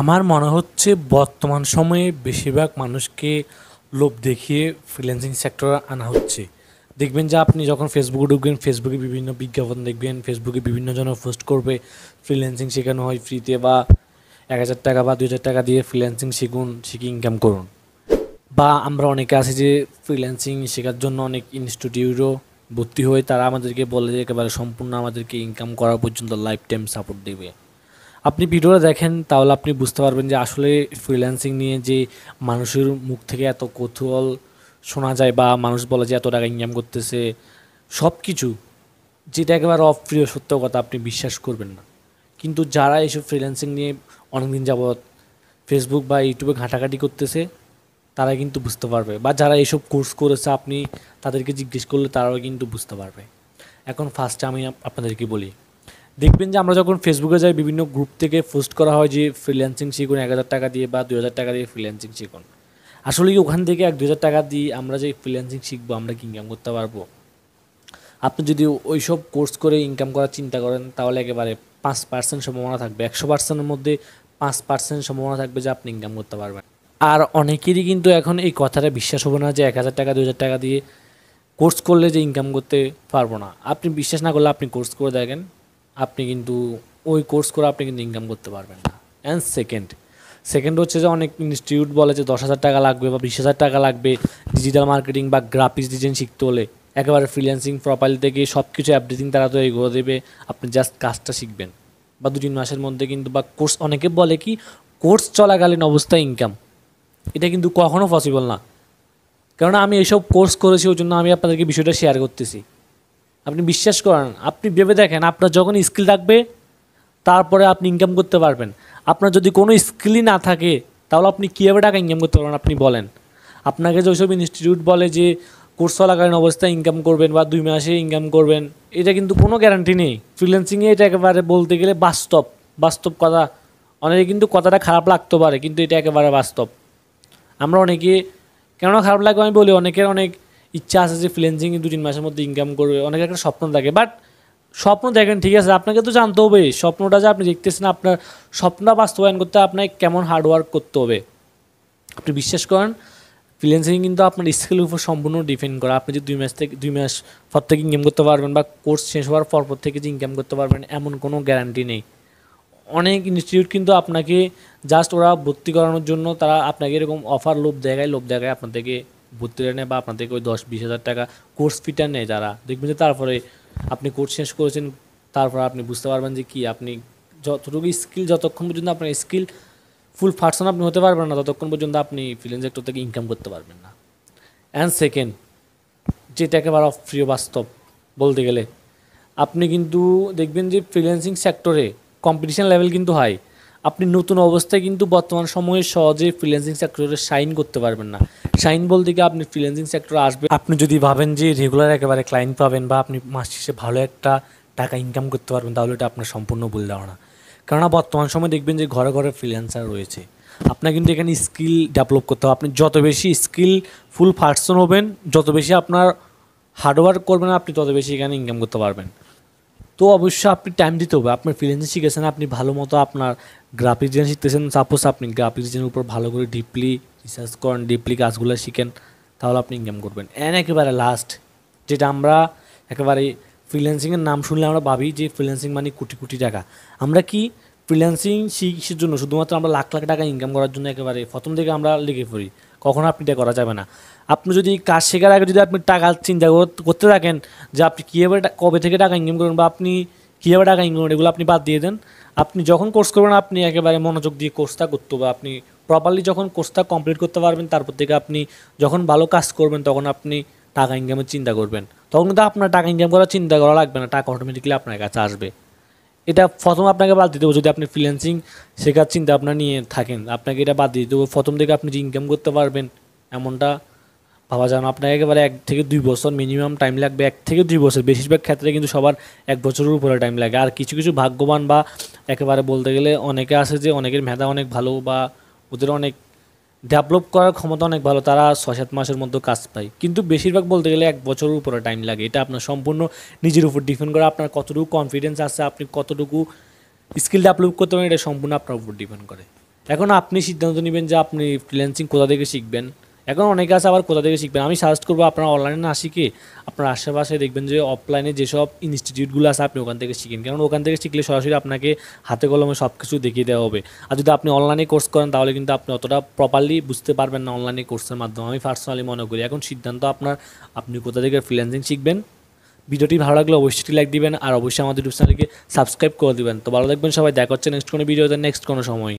আমার মনে হচ্ছে বর্তমান সময়ে বেশিরভাগ মানুষকে লোভ দেখিয়ে ফ্রিল্যান্সিং সেক্টর আনা হচ্ছে দেখবেন যে আপনি যখন ফেসবুকে ঢুকবেন ফেসবুকে বিভিন্ন বিজ্ঞাপন দেখবেন ফেসবুকে বিভিন্ন জন পোস্ট করবে ফ্রিল্যান্সিং শেখানো হয় ফ্রিতে বা এক হাজার টাকা বা দু হাজার টাকা দিয়ে ফ্রিল্যান্সিং শিখুন শিখে ইনকাম করুন বা আমরা অনেকে আছি যে ফ্রিল্যান্সিং শেখার জন্য অনেক ইনস্টিটিউটও ভর্তি হয়ে তারা আমাদেরকে বলে যে একেবারে সম্পূর্ণ আমাদেরকে ইনকাম করা পর্যন্ত লাইফ টাইম সাপোর্ট দেবে আপনি ভিডিওটা দেখেন তাহলে আপনি বুঝতে পারবেন যে আসলে ফ্রিল্যান্সিং নিয়ে যে মানুষের মুখ থেকে এত কৌতূহল শোনা যায় বা মানুষ বলে যে এত টাকা ইনকাম করতেছে সব কিছু যেটা একেবারে অপ্রিয় সত্য কথা আপনি বিশ্বাস করবেন না কিন্তু যারা এসব ফ্রিল্যান্সিং নিয়ে অনেকদিন যাবৎ ফেসবুক বা ইউটিউবে ঘাঁটাঘাঁটি করতেছে তারা কিন্তু বুঝতে পারবে বা যারা এসব কোর্স করেছে আপনি তাদেরকে জিজ্ঞেস করলে তারাও কিন্তু বুঝতে পারবে এখন ফার্স্টে আমি আপনাদেরকে বলি দেখবেন যে আমরা যখন ফেসবুকে যাই বিভিন্ন গ্রুপ থেকে পোস্ট করা হয় যে ফ্রিল্যান্সিং শিখুন এক হাজার টাকা দিয়ে বা দু হাজার টাকা দিয়ে ফ্রিল্যান্সিং শিখুন আসলে কি ওখান থেকে এক দু হাজার টাকা দিয়ে আমরা যে ফ্রিল্যান্সিং শিখবো আমরা কি ইনকাম করতে পারবো আপনি যদি ওই সব কোর্স করে ইনকাম করার চিন্তা করেন তাহলে একেবারে পাঁচ পার্সেন্ট সম্ভাবনা থাকবে একশো পার্সেন্টের মধ্যে পাঁচ পার্সেন্ট সম্ভাবনা থাকবে যে আপনি ইনকাম করতে পারবেন আর অনেকেরই কিন্তু এখন এই কথাটা বিশ্বাস হবে না যে এক হাজার টাকা দু হাজার টাকা দিয়ে কোর্স করলে যে ইনকাম করতে পারবো না আপনি বিশ্বাস না করলে আপনি কোর্স করে দেখেন আপনি কিন্তু ওই কোর্স করে আপনি কিন্তু ইনকাম করতে পারবেন না অ্যান্ড সেকেন্ড সেকেন্ড হচ্ছে যে অনেক ইনস্টিটিউট বলে যে দশ হাজার টাকা লাগবে বা বিশ হাজার টাকা লাগবে ডিজিটাল মার্কেটিং বা গ্রাফিক্স ডিজাইন শিখতে হলে একেবারে ফ্রিল্যান্সিং প্রপাইল থেকে সব কিছু অ্যাপডিটিং তারা তো এগো দেবে আপনি জাস্ট কাজটা শিখবেন বা দু তিন মাসের মধ্যে কিন্তু বা কোর্স অনেকে বলে কি কোর্স চলাকালীন অবস্থায় ইনকাম এটা কিন্তু কখনও পসিবল না কেননা আমি এসব কোর্স করেছি ওই জন্য আমি আপনাদেরকে বিষয়টা শেয়ার করতেছি আপনি বিশ্বাস করেন আপনি ভেবে দেখেন আপনার যখন স্কিল থাকবে তারপরে আপনি ইনকাম করতে পারবেন আপনার যদি কোনো স্কিলই না থাকে তাহলে আপনি কীভাবে টাকা ইনকাম করতে পারবেন আপনি বলেন আপনাকে যে ওইসব ইনস্টিটিউট বলে যে কোর্স চলাকালীন অবস্থায় ইনকাম করবেন বা দুই মাসে ইনকাম করবেন এটা কিন্তু কোনো গ্যারান্টি নেই ফ্রিল্যান্সিংয়ে এটা একেবারে বলতে গেলে বাস্তব বাস্তব কথা অনেকে কিন্তু কথাটা খারাপ লাগতে পারে কিন্তু এটা একেবারে বাস্তব আমরা অনেকে কেন খারাপ লাগবে আমি বলি অনেকের অনেক ইচ্ছা আছে যে ফ্রিলেন্সিং দু তিন মাসের মধ্যে ইনকাম করবে অনেক একটা স্বপ্ন থাকে বাট স্বপ্ন দেখেন ঠিক আছে আপনাকে তো জানতে হবে স্বপ্নটা যে আপনি দেখতেছেন আপনার স্বপ্নটা বাস্তবায়ন করতে আপনাকে কেমন হার্ডওয়ার্ক করতে হবে আপনি বিশ্বাস করেন ফ্রিল্যান্সিং কিন্তু আপনার স্কিলের উপর সম্পূর্ণ ডিপেন্ড করে আপনি যে দুই মাস থেকে দুই মাস পর থেকে ইনকাম করতে পারবেন বা কোর্স শেষ হওয়ার পর পর থেকে যে ইনকাম করতে পারবেন এমন কোনো গ্যারান্টি নেই অনেক ইনস্টিটিউট কিন্তু আপনাকে জাস্ট ওরা ভর্তি করানোর জন্য তারা আপনাকে এরকম অফার লোভ দেখায় লোভ দেখায় আপনাদেরকে ভর্তিটা নেয় বা আপনাদেরকে ওই দশ বিশ হাজার টাকা কোর্স ফিটা নেয় যারা দেখবেন যে তারপরে আপনি কোর্স শেষ করেছেন তারপর আপনি বুঝতে পারবেন যে কি আপনি যতটুকু স্কিল যতক্ষণ পর্যন্ত আপনার স্কিল ফুল পার্সন আপনি হতে পারবেন না ততক্ষণ পর্যন্ত আপনি ফিলেন সেক্টর থেকে ইনকাম করতে পারবেন না অ্যান্ড সেকেন্ড যেটা একেবারে অপ্রিয় বাস্তব বলতে গেলে আপনি কিন্তু দেখবেন যে ফ্রিল্যান্সিং সেক্টরে কম্পিটিশান লেভেল কিন্তু হয় আপনি নতুন অবস্থায় কিন্তু বর্তমান সময়ে সহজে ফ্রিল্যান্সিং সেক্টরে সাইন করতে পারবেন না সাইন বলতে গিয়ে আপনি ফ্রিল্যান্সিং সেক্টরে আসবেন আপনি যদি ভাবেন যে রেগুলার একেবারে ক্লায়েন্ট পাবেন বা আপনি মাস শেষে ভালো একটা টাকা ইনকাম করতে পারবেন তাহলে এটা আপনার সম্পূর্ণ ভুল ধারণা কেননা বর্তমান সময় দেখবেন যে ঘরে ঘরে ফ্রিল্যান্সার রয়েছে আপনার কিন্তু এখানে স্কিল ডেভেলপ করতে হবে আপনি যত বেশি স্কিল ফুল পার্সন হবেন যত বেশি আপনার হার্ডওয়ার্ক করবেন আপনি তত বেশি এখানে ইনকাম করতে পারবেন তো অবশ্যই আপনি টাইম দিতে হবে আপনি ফ্রিলেন্সিং শিখেছেন আপনি ভালো মতো আপনার গ্রাফিক ডিজাইন শিখতেছেন সাপোজ আপনি গ্রাফিক ডিজাইনের উপর ভালো করে ডিপলি রিসার্চ করেন ডিপলি কাজগুলো শিখেন তাহলে আপনি ইনকাম করবেন অ্যান্ড একেবারে লাস্ট যেটা আমরা একেবারে ফ্রিল্যান্সিংয়ের নাম শুনলে আমরা ভাবি যে ফ্রিল্যান্সিং মানে কোটি কোটি টাকা আমরা কি ফ্রিল্যান্সিং শিক্ষির জন্য শুধুমাত্র আমরা লাখ লাখ টাকা ইনকাম করার জন্য একেবারে প্রথম থেকে আমরা লেগে পড়ি কখনো আপনি এটা করা যাবে না আপনি যদি কাজ শেখার আগে যদি আপনি টাকা চিন্তা করতে থাকেন যে আপনি কীভাবে কবে থেকে টাকা ইনকাম করবেন বা আপনি কীভাবে টাকা ইনকাম করেন এগুলো আপনি বাদ দিয়ে দেন আপনি যখন কোর্স করবেন আপনি একেবারে মনোযোগ দিয়ে কোর্সটা করতে হবে আপনি প্রপারলি যখন কোর্সটা কমপ্লিট করতে পারবেন তারপর থেকে আপনি যখন ভালো কাজ করবেন তখন আপনি টাকা ইনকামের চিন্তা করবেন তখন কিন্তু আপনার টাকা ইনকাম করার চিন্তা করা লাগবে না টাকা অটোমেটিকলি আপনার কাছে আসবে এটা প্রথম আপনাকে বাদ দিতে হবে যদি আপনি ফ্রিল্যান্সিং শেখার চিন্তা আপনার নিয়ে থাকেন আপনাকে এটা বাদ দিতে হবে প্রথম থেকে আপনি যে ইনকাম করতে পারবেন এমনটা ভাবা না আপনাকে একেবারে এক থেকে দুই বছর মিনিমাম টাইম লাগবে এক থেকে দুই বছর বেশিরভাগ ক্ষেত্রে কিন্তু সবার এক বছরের উপরে টাইম লাগে আর কিছু কিছু ভাগ্যবান বা একেবারে বলতে গেলে অনেকে আছে যে অনেকের মেধা অনেক ভালো বা ওদের অনেক ডেভেলপ করার ক্ষমতা অনেক ভালো তারা ছয় সাত মাসের মধ্যে কাজ পায় কিন্তু বেশিরভাগ বলতে গেলে এক বছরের উপরে টাইম লাগে এটা আপনার সম্পূর্ণ নিজের উপর ডিপেন্ড করে আপনার কতটুকু কনফিডেন্স আছে আপনি কতটুকু স্কিল ডেভেলপ করতে পারেন এটা সম্পূর্ণ আপনার উপর ডিপেন্ড করে এখন আপনি সিদ্ধান্ত নেবেন যে আপনি ফ্রিল্যান্সিং কোথা থেকে শিখবেন এখন অনেকে আছে আবার কোথা থেকে শিখবেন আমি সাজেস্ট করবো আপনারা অনলাইনে না শিখে আপনার আশেপাশে দেখবেন যে অফলাইনে যেসব ইনস্টিটিউটগুলো আছে আপনি ওখান থেকে শিখেন কারণ ওখান থেকে শিখলে সরাসরি আপনাকে হাতে কলমে সব কিছু দেখিয়ে দেওয়া হবে আর যদি আপনি অনলাইনে কোর্স করেন তাহলে কিন্তু আপনি অতটা প্রপারলি বুঝতে পারবেন না অনলাইনে কোর্সের মাধ্যমে আমি পার্সোনালি মনে করি এখন সিদ্ধান্ত আপনার আপনি কোথা থেকে ফ্রিল্যান্সিং শিখবেন ভিডিওটি ভালো লাগলে অবশ্যই লাইক দিবেন আর অবশ্যই আমাদের ইউটিউব চ্যানেলকে সাবস্ক্রাইব করে দিবেন তো ভালো দেখবেন সবাই দেখা হচ্ছে নেক্সট কোনো ভিডিওতে নেক্সট কোনো সময়